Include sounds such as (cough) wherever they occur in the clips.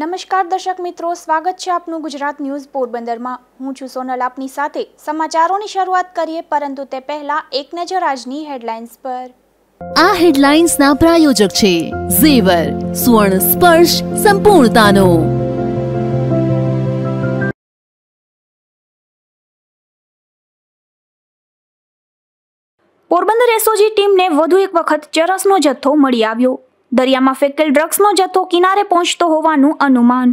નમસ્કાર દર્શક મિત્રો સ્વાગત છે આપનું ગુજરાત ન્યૂઝ પોરબંદરમાં હું છું સોનલ આપની સાથે સમાચારોની શરૂઆત કરીએ પરંતુ તે પહેલા એક નજર આજની હેડલાઇન્સ પર આ હેડલાઇન્સના પ્રાયોજક છે ઝેવર સુવર્ણ સ્પર્શ સંપૂર્ણતાનો પોરબંદર એસઓજી ટીમને વધુ એક વખત ચરસનો જથ્થો મળી આવ્યો દરિયામાં ફેંકેલ ડ્રગ્સનો જથ્થો કિનારે પહોંચતો હોવાનું અનુમાન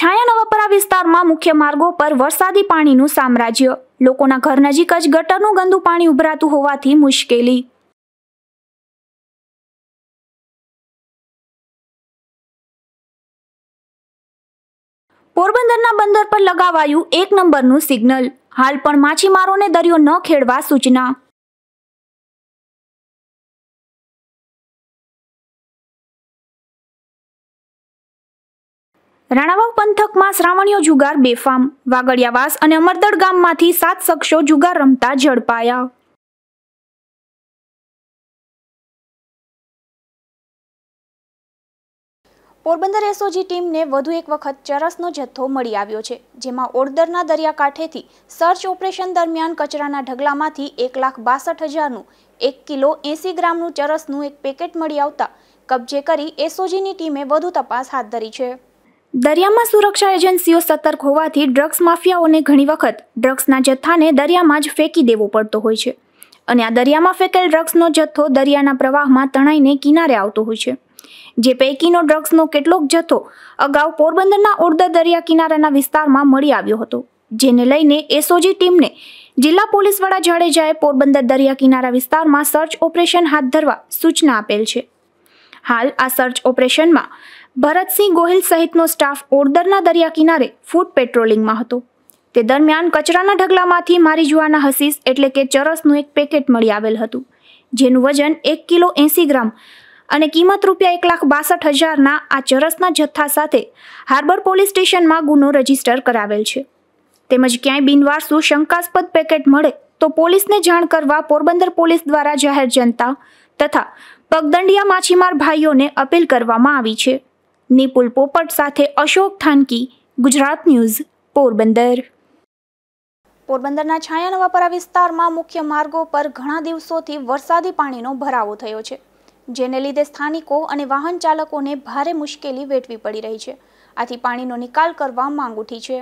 છાયાનવાપરા વિસ્તારમાં મુખ્ય માર્ગો પર વરસાદી પાણીનું સામ્રાજ્ય લોકોના ઘર નજીક જ ગટરનું ગંદુ પાણી ઉભરાતું હોવાથી મુશ્કેલી પોરબંદરના બંદર પર લગાવાયું એક નંબરનું સિગ્નલ હાલ પણ માછીમારોને દરિયો ન ખેડવા સૂચના રાણાવાવ પંથકમાં શ્રાવણીયો જુગાર બેફામ વાગડિયાવાસ અને અમરદડ ગામમાંથી સાત શખ્સો જુગાર રમતા ઝડપાયા પોરબંદર એસઓજી ટીમને વધુ એક વખત ચરસનો જથ્થો મળી આવ્યો છે જેમાં ઓડદરના દરિયાકાંઠેથી સર્ચ ઓપરેશન દરમિયાન કચરાના ઢગલામાંથી એક લાખ બાસઠ હજારનું એક કિલો એંસી ગ્રામનું ચરસનું એક પેકેટ મળી આવતા કબજે કરી એસઓજીની ટીમે વધુ તપાસ હાથ ધરી છે દરિયામાં સુરક્ષા એજન્સીઓ સતર્ક હોવાથી ડ્રગ્સ માફિયાઓને ઘણી વખત ડ્રગ્સના જથ્થાને દરિયામાં જ ફેંકી દેવો પડતો હોય છે અને આ દરિયામાં ફેંકેલ ડ્રગ્સનો જથ્થો દરિયાના પ્રવાહમાં તણાઈને કિનારે આવતો હોય છે જે પૈકીનો ડ્રગ્સનો કેટલોક જથ્થો અગાઉ પોરબંદરના ઓરદર દરિયા કિનારાના વિસ્તારમાં મળી આવ્યો હતો જેને લઈને એસઓજી ટીમને જિલ્લા પોલીસ વડા જાડેજાએ પોરબંદર દરિયા કિનારા વિસ્તારમાં સર્ચ ઓપરેશન હાથ ધરવા સૂચના આપેલ છે હાલ આ સર્ચ ઓપરેશનમાં ભરતસિંહ ગોહિલ સહિતનો સ્ટાફ ઓરદરના દરિયા કિનારે ફૂડ પેટ્રોલિંગમાં હતો તે દરમિયાન કચરાના ઢગલામાંથી મારી મારીજુઆના હસીસ એટલે કે ચરસનું એક પેકેટ મળી આવેલ હતું જેનું વજન એક કિલો એંસી ગ્રામ અને કિંમત રૂપિયા એક લાખ બાસઠ હજારના આ ચરસના જથ્થા સાથે હાર્બર પોલીસ સ્ટેશનમાં ગુનો રજીસ્ટર કરાવેલ છે તેમજ ક્યાંય બિનવારસુ શંકાસ્પદ પેકેટ મળે તો પોલીસને જાણ કરવા પોરબંદર પોલીસ દ્વારા જાહેર જનતા તથા પગદંડિયા માછીમાર ભાઈઓને અપીલ કરવામાં આવી છે નિપુલ પોપટ સાથે અશોક થાનકી ગુજરાત ન્યૂઝ પોરબંદર પોરબંદરના છાયાનવા વિસ્તારમાં મુખ્ય માર્ગો પર ઘણા દિવસોથી વરસાદી પાણીનો ભરાવો થયો છે જેને લીધે સ્થાનિકો અને વાહન ચાલકોને ભારે મુશ્કેલી વેઠવી પડી રહી છે આથી પાણીનો નિકાલ કરવા માંગ ઉઠી છે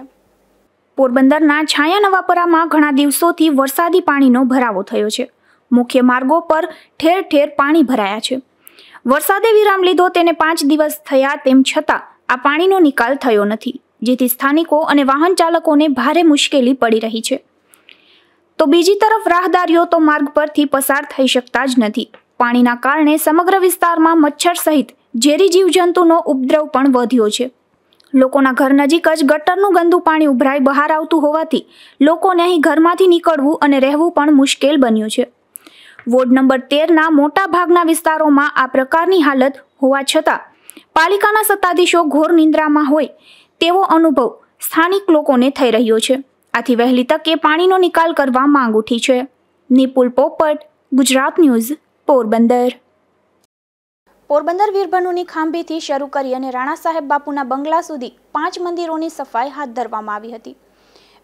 પોરબંદરના છાયા નવાપરામાં ઘણા દિવસોથી વરસાદી પાણીનો ભરાવો થયો છે મુખ્ય માર્ગો પર ઠેર ઠેર પાણી ભરાયા છે વરસાદે વિરામ લીધો તેને પાંચ દિવસ થયા તેમ છતાં આ પાણીનો નિકાલ થયો નથી જેથી સ્થાનિકો અને વાહન ચાલકોને ભારે મુશ્કેલી પડી રહી છે તો બીજી તરફ રાહદારીઓ તો માર્ગ પરથી પસાર થઈ શકતા જ નથી પાણીના કારણે સમગ્ર વિસ્તારમાં મચ્છર સહિત ઝેરી જીવજંતુનો ઉપદ્રવ પણ વધ્યો છે લોકોના ઘર નજીક જ ગટરનું ગંદુ પાણી ઉભરાઈ બહાર આવતું હોવાથી લોકોને અહીં ઘરમાંથી નીકળવું અને રહેવું પણ મુશ્કેલ બન્યું છે વોર્ડ નંબર તેરના મોટા ભાગના વિસ્તારોમાં આ પ્રકારની હાલત હોવા છતાં પાલિકાના સત્તાધીશો ઘોર નિંદ્રામાં હોય તેવો અનુભવ સ્થાનિક લોકોને થઈ રહ્યો છે આથી વહેલી તકે પાણીનો નિકાલ કરવા માંગ ઉઠી છે નિપુલ પોપટ ગુજરાત ન્યૂઝ પોરબંદર પોરબંદર વીરભનુની ખાંભીથી શરૂ કરી અને રાણા સાહેબ બાપુના બંગલા સુધી પાંચ મંદિરોની સફાઈ હાથ ધરવામાં આવી હતી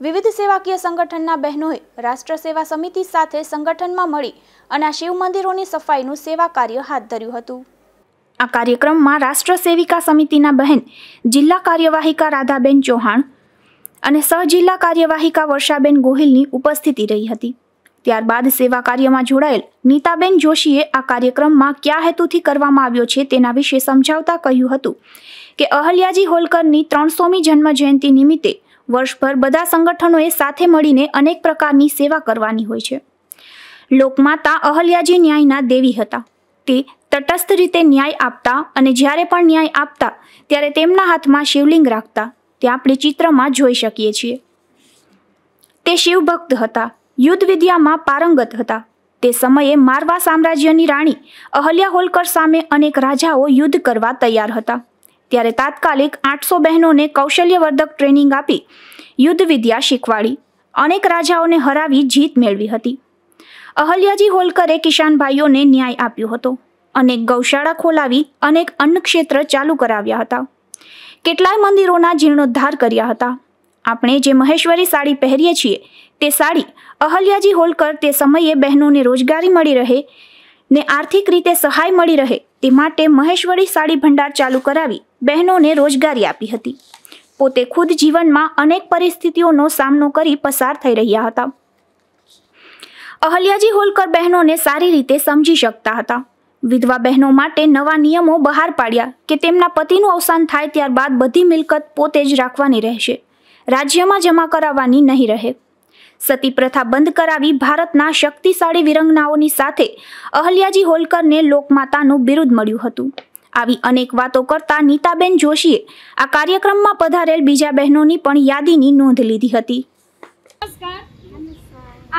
વિવિધ સેવાકીય સંગઠનના બહેનોએ રાષ્ટ્ર સેવા સમિતિ સાથે સંગઠનમાં મળી અને આ શિવ મંદિરોની સફાઈનું સેવા કાર્ય હાથ ધર્યું હતું આ કાર્યક્રમમાં રાષ્ટ્ર સેવિકા સમિતિના બહેન જિલ્લા કાર્યવાહિકા રાધાબેન ચૌહાણ અને સહજિલ્લા કાર્યવાહિકા વર્ષાબેન ગોહિલની ઉપસ્થિતિ રહી હતી ત્યારબાદ સેવા કાર્યમાં જોડાયેલ નીતાબેન જોશીએ આ કાર્યક્રમમાં કયા હેતુથી કરવામાં આવ્યો છે તેના વિશે સમજાવતા કહ્યું હતું કે અહલ્યાજી હોલકરની ત્રણસોમી જન્મ જન્મજયંતિ નિમિત્તે વર્ષભર બધા સંગઠનોએ સાથે મળીને અનેક પ્રકારની સેવા કરવાની હોય છે લોકમાતા અહલ્યાજી ન્યાયના દેવી હતા તે તટસ્થ રીતે ન્યાય આપતા અને જ્યારે પણ ન્યાય આપતા ત્યારે તેમના હાથમાં શિવલિંગ રાખતા તે આપણે ચિત્રમાં જોઈ શકીએ છીએ તે શિવભક્ત હતા યુદ્ધ વિદ્યામાં પારંગત હતા તે સમયે મારવા સામ્રાજ્યની રાણી અહલ્યા હોલકર સામે અનેક રાજાઓ યુદ્ધ કરવા તૈયાર હતા ત્યારે તાત્કાલિક આઠસો બહેનોને કૌશલ્યવર્ધક ટ્રેનિંગ આપી યુદ્ધ વિદ્યા શીખવાડી અનેક રાજાઓને હરાવી જીત મેળવી હતી અહલ્યાજી હોલકરે કિશાનભાઈઓને ન્યાય આપ્યો હતો અનેક ગૌશાળા ખોલાવી અનેક અન્ન ક્ષેત્ર ચાલુ કરાવ્યા હતા કેટલાય મંદિરોના જીર્ણોદ્ધાર કર્યા હતા આપણે જે મહેશ્વરી સાડી પહેરીએ છીએ તે સાડી અહલ્યાજી હોલકર તે સમયે બહેનોને રોજગારી મળી રહે ને આર્થિક રીતે સહાય મળી રહે તે માટે મહેશ્વરી સાડી ભંડાર ચાલુ કરાવી બહેનોને રોજગારી આપી હતી પોતે ખુદ જીવનમાં અનેક પરિસ્થિતિઓનો સામનો કરી પસાર થઈ રહ્યા હતા અહલ્યાજી હોલકર બહેનોને સારી રીતે સમજી શકતા હતા વિધવા બહેનો માટે નવા નિયમો બહાર પાડ્યા કે તેમના પતિનું અવસાન થાય ત્યારબાદ બધી મિલકત પોતે જ રાખવાની રહેશે રાજ્યમાં જમા કરાવવાની નહીં રહે સતી પ્રથા બંધ કરાવી ભારતના શક્તિશાળી વિરંગનાઓની સાથે અહલ્યાજી હોલકરને લોકમાતાનું બિરુદ મળ્યું હતું આવી અનેક વાતો કરતા નીતાબેન જોશીએ આ કાર્યક્રમમાં પધારેલ બીજા બહેનોની પણ યાદીની નોંધ લીધી હતી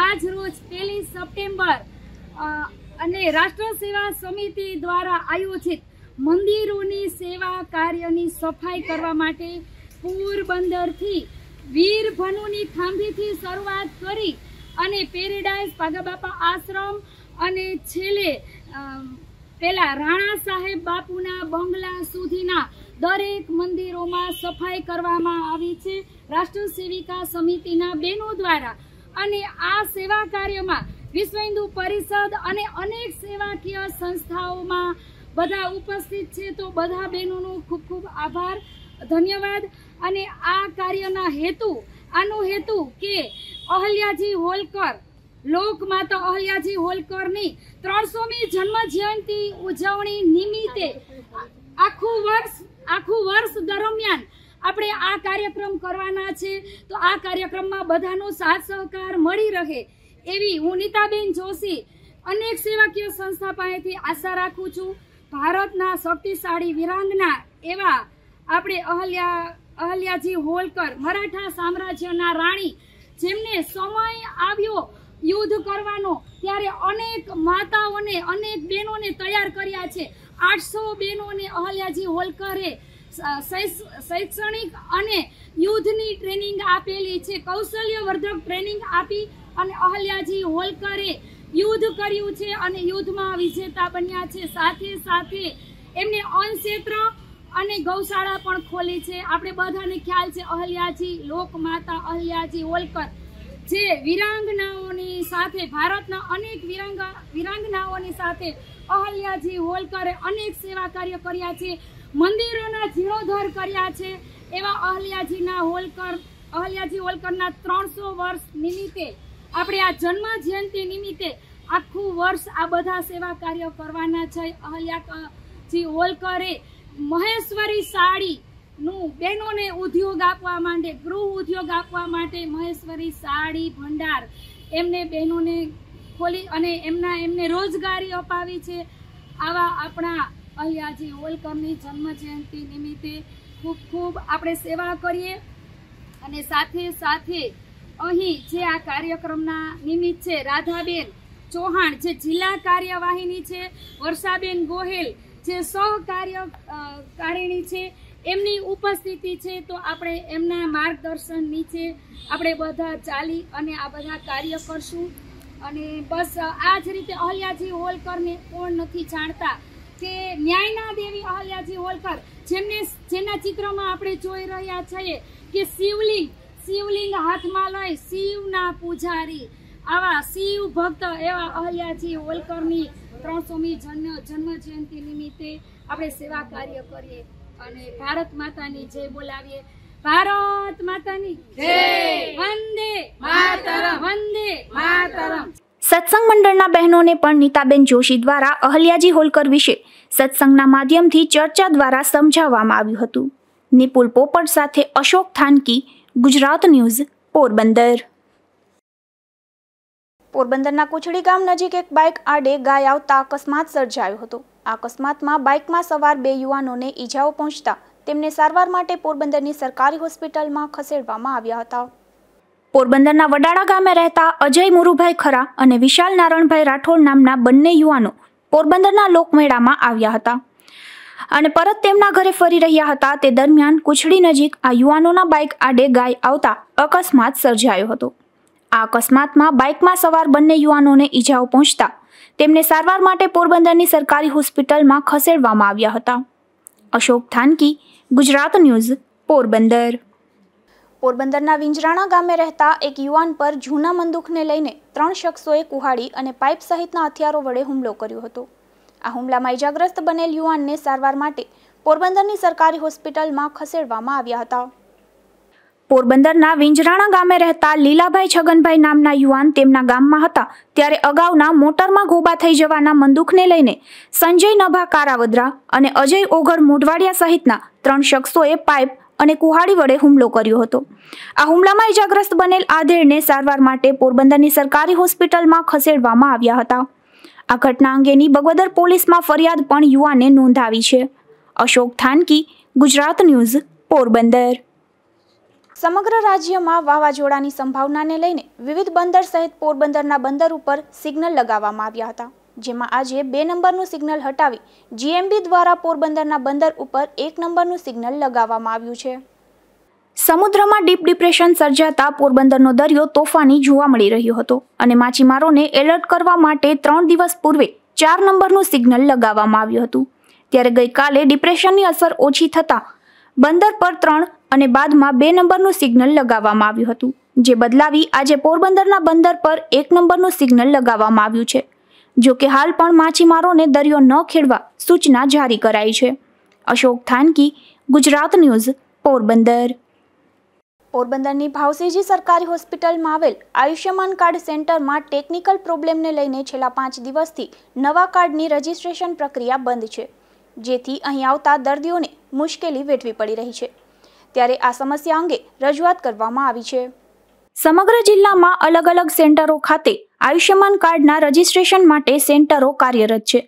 આજ રોજ પહેલી સપ્ટેમ્બર અને રાષ્ટ્ર સેવા સમિતિ દ્વારા આયોજિત મંદિરોની સેવા કાર્યની સફાઈ કરવા માટે પોરબંદરથી વીર ભનુની થાંભીથી શરૂઆત કરી અને પેરેડાઇઝ પાગાબાપા આશ્રમ અને છેલ્લે પેલા રાણા સાહેબ બાપુના બંગલા સુધીના દરેક મંદિરોમાં સફાઈ કરવામાં આવી છે રાષ્ટ્ર સેવિકા સમિતિના બહેનો દ્વારા અને આ સેવા કાર્યમાં વિશ્વ હિન્દુ પરિષદ અને અનેક સેવાકીય સંસ્થાઓમાં બધા ઉપસ્થિત છે તો બધા બહેનોનો ખૂબ ખૂબ આભાર ધન્યવાદ અને આ કાર્યના હેતુ આનો હેતુ કે અહલ્યાજી હોલકર લોકમાતા અહલ્યાજી હોલકરની ત્રણસોમી જન્મ જયંતિ ઉજવણી નિમિત્તે આખું વર્ષ આખું વર્ષ દરમિયાન આપણે આ કાર્યક્રમ કરવાના છે તો આ કાર્યક્રમમાં બધાનો સાથ સહકાર મળી રહે એવી હું નીતાબેન જોશી અનેક સેવાકીય સંસ્થા પાસેથી આશા રાખું છું ભારતના શક્તિશાળી વિરાંગના એવા આપણે અહલ્યા અહલ્યાજી હોલકર મરાઠા સામ્રાજ્યના રાણી જેમને સમય આવ્યો યુદ્ધ કરવાનો ત્યારે અનેક માતાઓને અનેક બહેનોને તૈયાર કર્યા છે આઠસો બહેનોને અહલ્યાજી હોલકરે શૈક્ષણિક અને યુદ્ધની ટ્રેનિંગ આપેલી છે કૌશલ્યવર્ધક ટ્રેનિંગ આપી અને અહલ્યાજી હોલકરે યુદ્ધ કર્યું છે અને યુદ્ધમાં વિજેતા બન્યા છે સાથે સાથે એમને અન્ન ક્ષેત્ર અને ગૌશાળા પણ ખોલી છે આપણે બધાને ખ્યાલ છે અહલ્યાજી લોકમાતા અહલ્યાજી હોલકર જે વિરાંગનાઓની સાથે ભારતના અનેક વિરાંગા વિરાંગનાઓની સાથે અહલ્યાજી હોલકરે અનેક સેવા કાર્ય કર્યા છે મંદિરોના જીર્ણોદ્ધાર કર્યા છે એવા અહલ્યાજીના હોલકર અહલ્યાજી હોલકરના ત્રણસો વર્ષ નિમિત્તે આપણે આ જન્મ જયંતિ નિમિત્તે આખું વર્ષ આ બધા સેવા કાર્ય કરવાના છે અહલ્યાજી હોલકરે મહેશ્વરી સાડી નું બહેનોને ઉદ્યોગ આપવા માટે ગૃહ ઉદ્યોગ આપવા માટે મહેશ્વરી સાડી ભંડાર એમને બહેનોને ખોલી અને એમના એમને રોજગારી અપાવી છે આવા આપણા અહીંયા જે હોલકરની જન્મજયંતિ નિમિત્તે ખૂબ ખૂબ આપણે સેવા કરીએ અને સાથે સાથે અહીં જે આ કાર્યક્રમના નિમિત્ત છે રાધાબેન ચૌહાણ જે જિલ્લા કાર્યવાહિની છે વર્ષાબેન ગોહેલ જે સહકાર્ય કારિણી છે એમની ઉપસ્થિતિ છે તો આપણે એમના માર્ગદર્શન નીચે આપણે બધા ચાલી અને આ બધા કાર્ય કરશું અને બસ આ જ રીતે અહલ્યાજી હોલકરને કોણ નથી જાણતા કે ન્યાયના દેવી અહલ્યાજી હોલકર જેમને જેના ચિત્રમાં આપણે જોઈ રહ્યા છીએ કે શિવલિંગ શિવલિંગ હાથમાં લઈ શિવના પૂજારી આવા શિવ ભક્ત એવા અહલ્યાજી હોલકરની ત્રણસોમી જન્મ જન્મ જયંતિ નિમિત્તે આપણે સેવા કાર્ય કરીએ અને ભારત માતાની જય બોલાવીએ ભારત માતાની જય વંદે માતરમ વંદે માતરમ સત્સંગ મંડળના બહેનોને પણ નીતાબેન જોશી દ્વારા અહલ્યાજી હોલકર વિશે સત્સંગના માધ્યમથી ચર્ચા દ્વારા સમજાવવામાં આવ્યું હતું નિપુલ પોપટ સાથે અશોક થાનકી ગુજરાત ન્યૂઝ પોરબંદર પોરબંદરના કુછડી ગામ નજીક એક બાઇક આડે ગાય આવતા અકસ્માત સર્જાયો હતો આ અકસ્માતમાં બાઇકમાં સવાર બે યુવાનોને ઈજાઓ પહોંચતા તેમને સારવાર માટે પોરબંદરની સરકારી હોસ્પિટલમાં ખસેડવામાં આવ્યા હતા પોરબંદરના વડાળા ગામે રહેતા અજય મુરુભાઈ ખરા અને વિશાલ નારાયણભાઈ રાઠોડ નામના બંને યુવાનો પોરબંદરના લોકમેળામાં આવ્યા હતા અને પરત તેમના ઘરે ફરી રહ્યા હતા તે દરમિયાન કુછડી નજીક આ યુવાનોના બાઇક આડે ગાય આવતા અકસ્માત સર્જાયો હતો આ અકસ્માતમાં બાઇકમાં સવાર બંને યુવાનોને ઈજાઓ પહોંચતા તેમને સારવાર માટે પોરબંદરની સરકારી હોસ્પિટલમાં ખસેડવામાં આવ્યા હતા અશોક થાનકી ગુજરાત ન્યૂઝ પોરબંદર પોરબંદરના વિંજરાણા ગામે રહેતા એક યુવાન પર જૂના મંદુખને લઈને ત્રણ શખ્સોએ કુહાડી અને પાઇપ સહિતના હથિયારો વડે હુમલો કર્યો હતો આ હુમલામાં ઇજાગ્રસ્ત બનેલ યુવાનને સારવાર માટે પોરબંદરની સરકારી હોસ્પિટલમાં ખસેડવામાં આવ્યા હતા પોરબંદરના વિંજરાણા ગામે રહેતા લીલાભાઈ છગનભાઈ નામના યુવાન તેમના ગામમાં હતા ત્યારે અગાઉના મોટરમાં ગોબા થઈ જવાના મંદુખને લઈને સંજય નભા કારાવદ્રા અને અજય ઓઘર મોઢવાડિયા સહિતના ત્રણ શખ્સોએ પાઇપ અને કુહાડી વડે હુમલો કર્યો હતો આ હુમલામાં ઇજાગ્રસ્ત બનેલ આધેડને સારવાર માટે પોરબંદરની સરકારી હોસ્પિટલમાં ખસેડવામાં આવ્યા હતા આ ઘટના અંગેની બગવદર પોલીસમાં ફરિયાદ પણ યુવાને નોંધાવી છે અશોક થાનકી ગુજરાત ન્યૂઝ પોરબંદર સમગ્ર રાજ્યમાં વાવાઝોડાની સંભાવનાને લઈને વિવિધ બંદર સહિત પોરબંદરના બંદર ઉપર સિગ્નલ લગાવવામાં આવ્યા હતા જેમાં આજે બે નંબરનું સિગ્નલ હટાવી જીએમબી દ્વારા પોરબંદરના બંદર ઉપર એક નંબરનું સિગ્નલ લગાવવામાં આવ્યું છે સમુદ્રમાં ડીપ ડિપ્રેશન સર્જાતા પોરબંદરનો દરિયો તોફાની જોવા મળી રહ્યો હતો અને માછીમારોને એલર્ટ કરવા માટે ત્રણ દિવસ પૂર્વે ચાર નંબરનું સિગ્નલ લગાવવામાં આવ્યું હતું ત્યારે ગઈકાલે ડિપ્રેશનની અસર ઓછી થતાં બંદર પર ત્રણ અને બાદમાં બે નંબરનું સિગ્નલ લગાવવામાં આવ્યું હતું જે બદલાવી આજે પોરબંદરના બંદર પર એક નંબરનું સિગ્નલ લગાવવામાં આવ્યું છે જો કે હાલ પણ માછીમારોને દરિયો ન ખેડવા સૂચના જારી કરાઈ છે અશોક થાનકી ગુજરાત ન્યૂઝ પોરબંદર પોરબંદરની ભાવસેજી સરકારી હોસ્પિટલમાં આવેલ આયુષ્યમાન કાર્ડ સેન્ટરમાં ટેકનિકલ પ્રોબ્લેમને લઈને છેલ્લા પાંચ દિવસથી નવા કાર્ડની રજિસ્ટ્રેશન પ્રક્રિયા બંધ છે જેથી અહીં આવતા દર્દીઓને મુશ્કેલી વેઠવી પડી રહી છે ત્યારે આ સમસ્યા અંગે રજૂઆત કરવામાં આવી છે સમગ્ર જિલ્લામાં અલગ અલગ સેન્ટરો ખાતે આયુષ્યમાન કાર્ડના રજિસ્ટ્રેશન માટે સેન્ટરો કાર્યરત છે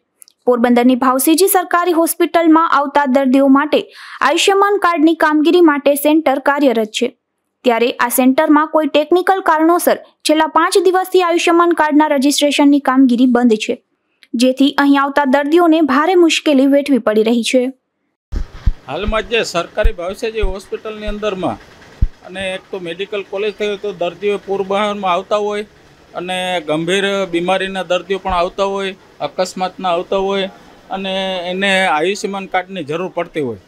પોરબંદરની ભાવસીજી સરકારી હોસ્પિટલમાં આવતા દર્દીઓ માટે આયુષ્યમાન કાર્ડની કામગીરી માટે સેન્ટર કાર્યરત છે ત્યારે આ સેન્ટરમાં કોઈ ટેકનિકલ કારણોસર છેલ્લા પાંચ દિવસથી આયુષ્યમાન કાર્ડના રજિસ્ટ્રેશનની કામગીરી બંધ છે જેથી અહીં આવતા દર્દીઓને ભારે મુશ્કેલી વેઠવી પડી રહી છે હાલમાં જે સરકારી ભાવ છે જે હોસ્પિટલની અંદરમાં અને એક તો મેડિકલ કોલેજ થયું તો દર્દીઓ પૂર્વમાં આવતા હોય અને ગંભીર બીમારીના દર્દીઓ પણ આવતા હોય અકસ્માતના આવતા હોય અને એને આયુષ્યમાન કાર્ડની જરૂર પડતી હોય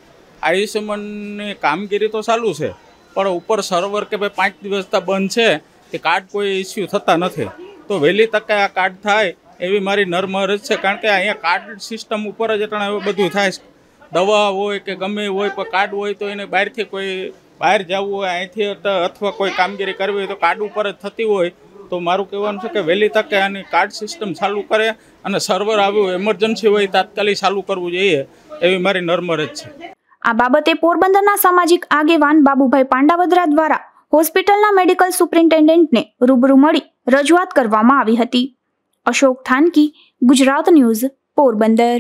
આયુષ્યમાનની કામગીરી તો ચાલુ છે પણ ઉપર સર્વર કે ભાઈ પાંચ દિવસતા બંધ છે તે કાર્ડ કોઈ ઇસ્યુ થતા નથી તો વહેલી તકે આ કાર્ડ થાય એવી મારી નર્મ અરજ છે કારણ કે અહીંયા કાર્ડ સિસ્ટમ ઉપર જ એટલે બધું થાય દવા હોય કે ગમે હોય પણ કાર્ડ હોય તો એને બહારથી કોઈ બહાર જવું હોય અહીંથી અથવા કોઈ કામગીરી કરવી હોય તો કાર્ડ ઉપર જ થતી હોય તો મારું કહેવાનું છે કે વહેલી તકે આની કાર્ડ સિસ્ટમ ચાલુ કરે અને સર્વર આવ્યું એમરજન્સી હોય તાત્કાલિક ચાલુ કરવું જોઈએ એવી મારી નર્મર જ છે આ બાબતે પોરબંદરના સામાજિક આગેવાન બાબુભાઈ પાંડાવદરા દ્વારા હોસ્પિટલના મેડિકલ સુપ્રિન્ટેન્ડન્ટને રૂબરૂ મળી રજૂઆત કરવામાં આવી હતી અશોક થાનકી ગુજરાત ન્યૂઝ પોરબંદર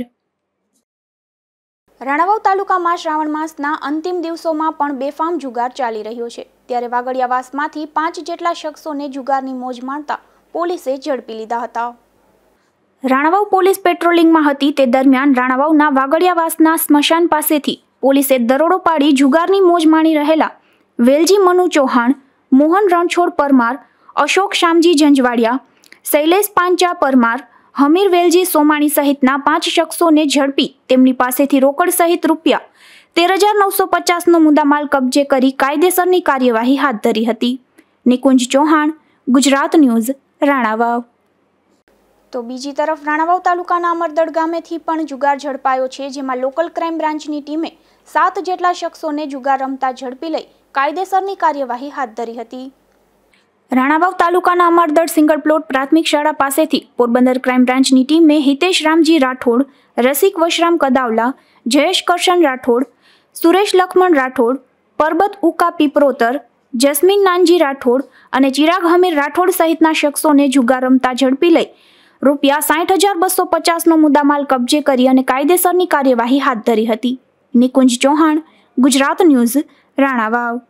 રાણાવાવ તાલુકામાં શ્રાવણ માસના અંતિમ દિવસોમાં પણ બેફામ જુગાર ચાલી રહ્યો છે ત્યારે વાગડિયાવાસમાંથી પાંચ જેટલા શખ્સોને જુગારની મોજ માણતા પોલીસે ઝડપી લીધા હતા રાણાવાવ પોલીસ પેટ્રોલિંગમાં હતી તે દરમિયાન રાણાવાવના વાગડિયાવાસના સ્મશાન પાસેથી પોલીસે દરોડો પાડી જુગારની મોજ માણી રહેલા વેલજી મનુ ચૌહાણ મોહન રણછોડ પરમાર અશોક શામજી ઝંઝવાડિયા શૈલેષ પાંચા પરમાર હમીર વેલજી સોમાણી સહિતના પાંચ શખ્સોને ઝડપી તેમની પાસેથી રોકડ સહિત રૂપિયા તેર હજાર નવસો પચાસનો મુદ્દામાલ કબજે કરી કાયદેસરની કાર્યવાહી હાથ ધરી હતી નિકુંજ ચૌહાણ ગુજરાત ન્યૂઝ રાણાવાવ તો બીજી તરફ રાણાવાવ તાલુકાના અમરદળ ગામેથી પણ જુગાર ઝડપાયો છે જેમાં લોકલ ક્રાઇમ બ્રાન્ચની ટીમે સાત જેટલા શખ્સોને જુગાર રમતા ઝડપી લઈ કાયદેસરની કાર્યવાહી હાથ ધરી હતી રાણાવાવ તાલુકાના અમરદળ સિંગલ પ્લોટ પ્રાથમિક શાળા પાસેથી પોરબંદર ક્રાઇમ બ્રાન્ચની ટીમે હિતેશ રામજી રાઠોડ રસિક વશરામ કદાવલા જયેશ કરશન રાઠોડ સુરેશ લખમણ રાઠોડ પરબત ઉકા પીપરોતર જસ્મીન નાનજી રાઠોડ અને ચિરાગ હમીર રાઠોડ સહિતના શખ્સોને જુગાર રમતા ઝડપી લઈ રૂપિયા સાઠ હજાર બસો પચાસનો મુદ્દામાલ કબજે કરી અને કાયદેસરની કાર્યવાહી હાથ ધરી હતી નિકુંજ ચૌહાણ ગુજરાત ન્યૂઝ રાણાવાવ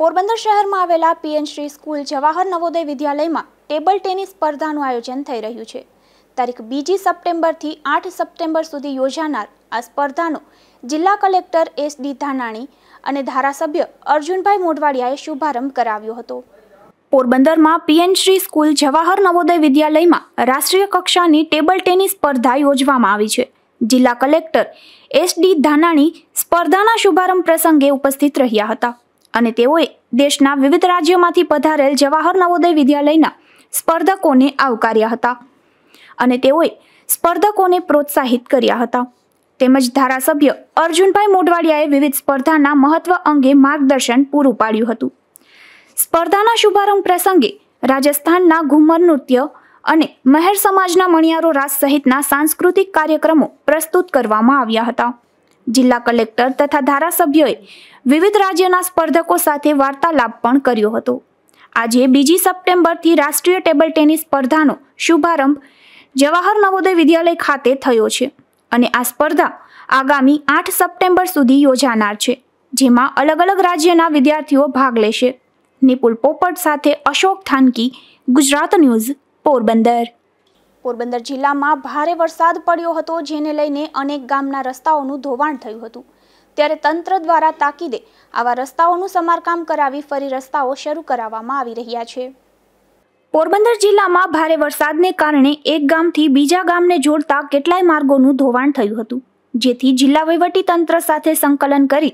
પોરબંદર શહેરમાં આવેલા પીએનશ્રી સ્કૂલ જવાહર નવોદય વિદ્યાલયમાં ટેબલ ટેનિસ સ્પર્ધાનું આયોજન થઈ રહ્યું છે તારીખ બીજી સપ્ટેમ્બરથી આઠ સપ્ટેમ્બર સુધી યોજાનાર આ સ્પર્ધાનો જિલ્લા કલેક્ટર એસ ડી ધાનાણી અને ધારાસભ્ય અર્જુનભાઈ મોઢવાડિયાએ શુભારંભ કરાવ્યો હતો પોરબંદરમાં પીએનશ્રી સ્કૂલ જવાહર નવોદય વિદ્યાલયમાં રાષ્ટ્રીય કક્ષાની ટેબલ ટેનિસ સ્પર્ધા યોજવામાં આવી છે જિલ્લા કલેક્ટર એસ ડી ધાનાણી સ્પર્ધાના શુભારંભ પ્રસંગે ઉપસ્થિત રહ્યા હતા અને તેઓએ દેશના વિવિધ રાજ્યોમાંથી પધારેલ જવાહર નવોદય વિદ્યાલયના સ્પર્ધકોને આવકાર્યા હતા અને તેઓએ સ્પર્ધકોને પ્રોત્સાહિત કર્યા હતા તેમજ ધારાસભ્ય અર્જુનભાઈ મોઢવાડિયાએ વિવિધ સ્પર્ધાના મહત્વ અંગે માર્ગદર્શન પૂરું પાડ્યું હતું સ્પર્ધાના શુભારંભ પ્રસંગે રાજસ્થાનના ઘુમર નૃત્ય અને મહેર સમાજના મણિયારો રાસ સહિતના સાંસ્કૃતિક કાર્યક્રમો પ્રસ્તુત કરવામાં આવ્યા હતા જિલ્લા કલેક્ટર તથા ધારાસભ્યોએ વિવિધ રાજ્યના સ્પર્ધકો સાથે વાર્તાલાપ પણ કર્યો હતો આજે બીજી સપ્ટેમ્બરથી રાષ્ટ્રીય ટેબલ ટેનિસ સ્પર્ધાનો શુભારંભ જવાહર નવોદય વિદ્યાલય ખાતે થયો છે અને આ સ્પર્ધા આગામી આઠ સપ્ટેમ્બર સુધી યોજાનાર છે જેમાં અલગ અલગ રાજ્યના વિદ્યાર્થીઓ ભાગ લેશે નિપુલ પોપટ સાથે અશોક થાનકી ગુજરાત ન્યૂઝ પોરબંદર પોરબંદર જિલ્લામાં ભારે વરસાદ પડ્યો હતો જેને લઈને અનેક ગામના રસ્તાઓનું ધોવાણ થયું હતું ત્યારે તંત્ર દ્વારા તાકીદે આવા રસ્તાઓનું સમારકામ કરાવી ફરી રસ્તાઓ શરૂ કરાવવામાં આવી રહ્યા છે પોરબંદર જિલ્લામાં ભારે વરસાદને કારણે એક ગામથી બીજા ગામને જોડતા કેટલાય માર્ગોનું ધોવાણ થયું હતું જેથી જિલ્લા વહીવટી તંત્ર સાથે સંકલન કરી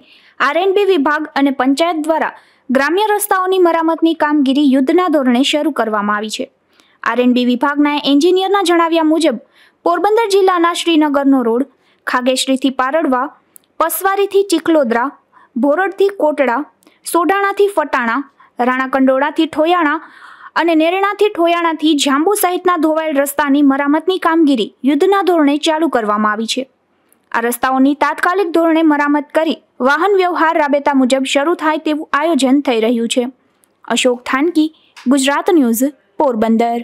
આરએનબી વિભાગ અને પંચાયત દ્વારા ગ્રામ્ય રસ્તાઓની મરામતની કામગીરી યુદ્ધના ધોરણે શરૂ કરવામાં આવી છે આરએનબી વિભાગના એન્જિનિયરના જણાવ્યા મુજબ પોરબંદર જિલ્લાના શ્રીનગરનો રોડ ખાગેશ્રીથી પારડવા પસવારીથી ચિખલોદરા ભોરડથી કોટડા સોડાણાથી ફટાણા રાણાકંડોળાથી ઠોયાણા અને નેરણાથી ઠોયાણાથી જાંબુ સહિતના ધોવાયેલ રસ્તાની મરામતની કામગીરી યુદ્ધના ધોરણે ચાલુ કરવામાં આવી છે આ રસ્તાઓની તાત્કાલિક ધોરણે મરામત કરી વાહન વ્યવહાર રાબેતા મુજબ શરૂ થાય તેવું આયોજન થઈ રહ્યું છે અશોક થાનકી ગુજરાત ન્યૂઝ પોરબંદર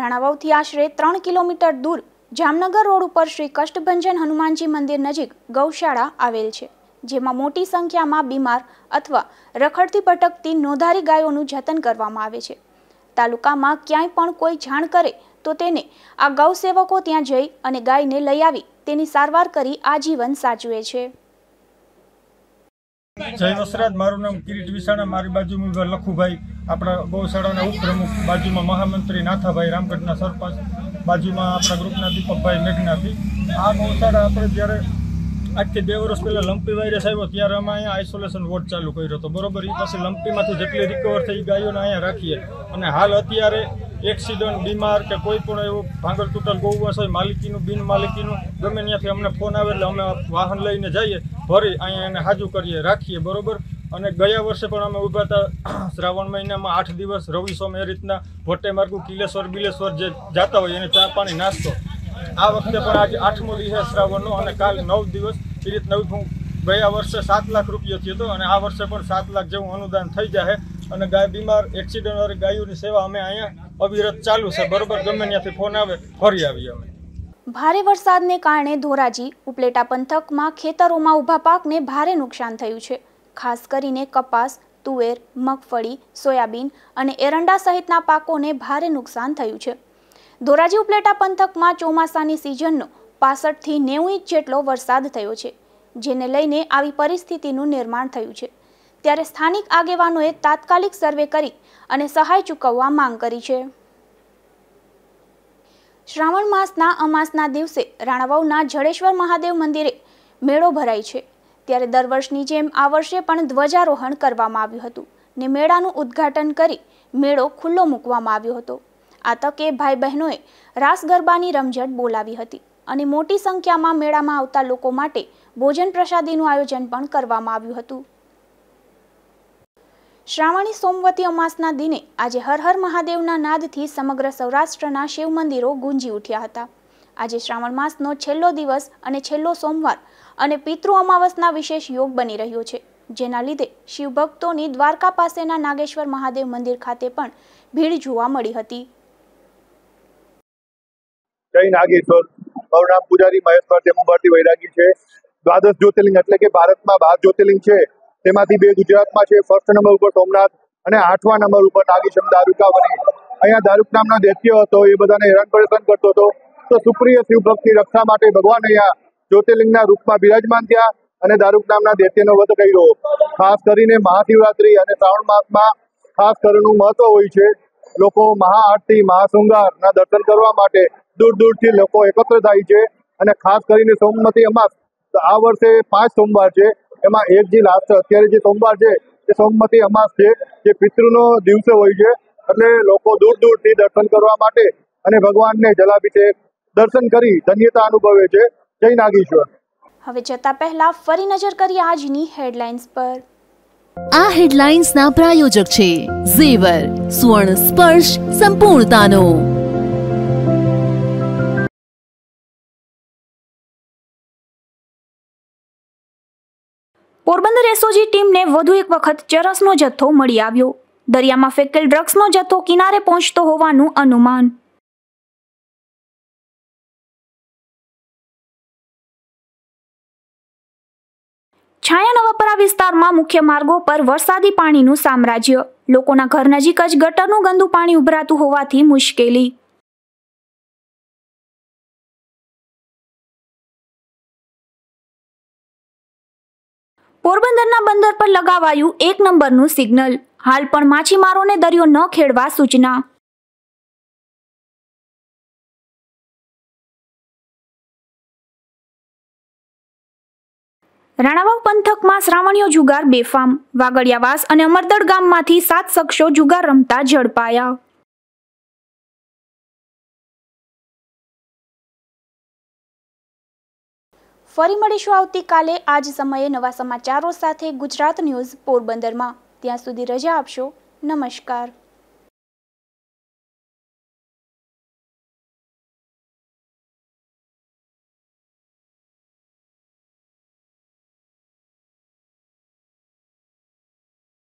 રાણાવાવથી આશરે ત્રણ કિલોમીટર દૂર જામનગર રોડ ઉપર શ્રી કષ્ટભંજન હનુમાનજી મંદિર નજીક ગૌશાળા આવેલ છે જેમાં મોટી સંખ્યામાં બીમાર અથવા રખડતી ભટકતી નોંધારી ગાયોનું જતન કરવામાં આવે છે તાલુકામાં ક્યાંય પણ કોઈ જાણ કરે તો તેને આ ગૌસેવકો ત્યાં જઈ અને ગાયને લઈ આવી તેની સારવાર કરી આજીવન સાચવે છે જય વસરાજ મારું નામ કિરીટ વિસાણા મારી બાજુમાં લખુભાઈ આપણા ગૌશાળાના ઉપપ્રમુખ બાજુમાં મહામંત્રી નાથાભાઈ રામગઢના સરપંચ બાજુમાં આપણા ગ્રુપના દીપકભાઈ મેઘનાથી આ ગૌશાળા આપણે જ્યારે આજથી બે વર્ષ પહેલાં લંપી વાયરસ આવ્યો ત્યારે અમે અહીંયા આઇસોલેશન વોર્ડ ચાલુ કર્યો હતો બરોબર એ પાસે લંપીમાંથી જેટલી રિકવર થઈ ગાયોને અહીંયા રાખીએ અને હાલ અત્યારે એક્સિડન્ટ બીમાર કે કોઈ પણ એવું ભાંગર તૂટલ ગૌવસ હોય માલિકીનું બિન માલિકીનું ગમે ત્યાંથી અમને ફોન આવે એટલે અમે વાહન લઈને જઈએ ભરી અહીંયા એને હાજુ કરીએ રાખીએ બરોબર અને ગયા વર્ષે પણ અમે ઊભા હતા (clears throat) શ્રાવણ મહિનામાં આઠ દિવસ રવિ સોમ એ રીતના ભોટે માર્ગું કિલેશ્વર બિલેશ્વર જે જતા હોય એને ચા પાણી નાસ્તો આ વખતે પણ આજે આઠમો દિવસ શ્રાવણનો અને કાલ નવ દિવસ એ રીતના હું ગયા વર્ષે સાત લાખ રૂપિયો થયો હતો અને આ વર્ષે પણ સાત લાખ જેવું અનુદાન થઈ જાય અને ગાય બીમાર એક્સિડન્ટ વાળી ગાયોની સેવા અમે અહીંયા અવિરત ચાલુ છે બરોબર ગમે ત્યાંથી ફોન આવે ફરી આવીએ અમે ભારે વરસાદને કારણે ધોરાજી ઉપલેટા પંથકમાં ખેતરોમાં ઊભા પાકને ભારે નુકસાન થયું છે ખાસ કરીને કપાસ તુવેર મગફળી સોયાબીન અને એરંડા સહિતના પાકોને ભારે નુકસાન થયું છે ધોરાજી ઉપલેટા પંથકમાં ચોમાસાની સિઝનનો પાસઠથી નેવું ઇંચ જેટલો વરસાદ થયો છે જેને લઈને આવી પરિસ્થિતિનું નિર્માણ થયું છે ત્યારે સ્થાનિક આગેવાનોએ તાત્કાલિક સર્વે કરી અને સહાય ચૂકવવા માંગ કરી છે શ્રાવણ માસના અમાસના દિવસે રાણાવાવના જડેશ્વર મહાદેવ મંદિરે મેળો ભરાય છે ત્યારે દર વર્ષની જેમ આ વર્ષે પણ ધ્વજારોહણ કરવામાં આવ્યું હતું ને મેળાનું ઉદ્ઘાટન કરી મેળો ખુલ્લો મૂકવામાં આવ્યો હતો આ તકે ભાઈ બહેનોએ રાસ ગરબાની રમઝટ બોલાવી હતી અને મોટી સંખ્યામાં મેળામાં આવતા લોકો માટે ભોજન પ્રસાદીનું આયોજન પણ કરવામાં આવ્યું હતું શ્રાવણી સોમવતી અમાસના દિને આજે હર હર મહાદેવના નાદથી સમગ્ર સૌરાષ્ટ્રના શિવ મંદિરો ગુંજી ઉઠ્યા હતા આજે શ્રાવણ માસનો છેલ્લો દિવસ અને છેલ્લો સોમવાર અને પિતૃ અમાવસના વિશેષ યોગ બની રહ્યો છે જેના લીધે શિવભક્તોની દ્વારકા પાસેના નાગેશ્વર મહાદેવ મંદિર ખાતે પણ ભીડ જોવા મળી હતી જય નાગેશ્વર મારું પૂજારી મહેશ ભટ્ટ હું વૈરાગી છે દ્વાદશ જ્યોતિર્લિંગ એટલે કે ભારતમાં બાર જ્યોતિર્લિંગ છે તેમાંથી બે ગુજરાતમાં છે ફર્સ્ટ નંબર ઉપર સોમનાથ અને આઠમા નંબર ઉપર નાગેશમ દારૂકા બની અહીંયા દારૂક નામનો દૈત્ય હતો એ બધાને હેરાન પરેશાન કરતો હતો તો સુપ્રિય શિવભક્તની રક્ષા માટે ભગવાન અહીંયા જ્યોતિર્લિંગના રૂપમાં બિરાજમાન થયા અને દારૂક નામના દૈત્યનો વધ કર્યો ખાસ કરીને મહાશિવરાત્રી અને શ્રાવણ માસમાં ખાસ કરીનું મહત્વ હોય છે લોકો મહાઆરતી મહાશૃંગારના દર્શન કરવા માટે દૂર દૂરથી લોકો એકત્ર થાય છે અને ખાસ કરીને સોમવતી અમાસ આ વર્ષે પાંચ સોમવાર છે એમાં એક જે લાસ્ટ અત્યારે જે સોમવાર છે એ સોમમતી અમાસ છે જે પિતૃનો દિવસે હોય છે એટલે લોકો દૂર દૂરથી દર્શન કરવા માટે અને ભગવાનને જલાભિષેક દર્શન કરી ધન્યતા અનુભવે છે જય નાગેશ્વર હવે જતા પહેલા ફરી નજર કરી આજની હેડલાઇન્સ પર આ હેડલાઇન્સના પ્રાયોજક છે ઝેવર સુવર્ણ સ્પર્શ સંપૂર્ણતાનો પોરબંદર એસઓજી ટીમને વધુ એક વખત ચરસનો જથ્થો મળી આવ્યો દરિયામાં ફેંકેલ ડ્રગ્સનો જથ્થો કિનારે પહોંચતો હોવાનું અનુમાન છાયા નવાપરા વિસ્તારમાં મુખ્ય માર્ગો પર વરસાદી પાણીનું સામ્રાજ્ય લોકોના ઘર નજીક જ ગટરનું ગંદુ પાણી ઉભરાતું હોવાથી મુશ્કેલી પોરબંદરના બંદર પર લગાવાયું એક નંબરનું સિગ્નલ હાલ પણ માછીમારોને દરિયો ન ખેડવા સૂચના રાણાવાવ પંથકમાં શ્રાવણીઓ જુગાર બેફામ વાગડિયાવાસ અને અમરદડ ગામમાંથી સાત શખ્સો જુગાર રમતા ઝડપાયા ફરી મળીશું આવતીકાલે આ જ સમયે નવા સમાચારો સાથે ગુજરાત ન્યૂઝ પોરબંદરમાં ત્યાં સુધી રજા આપશો નમસ્કાર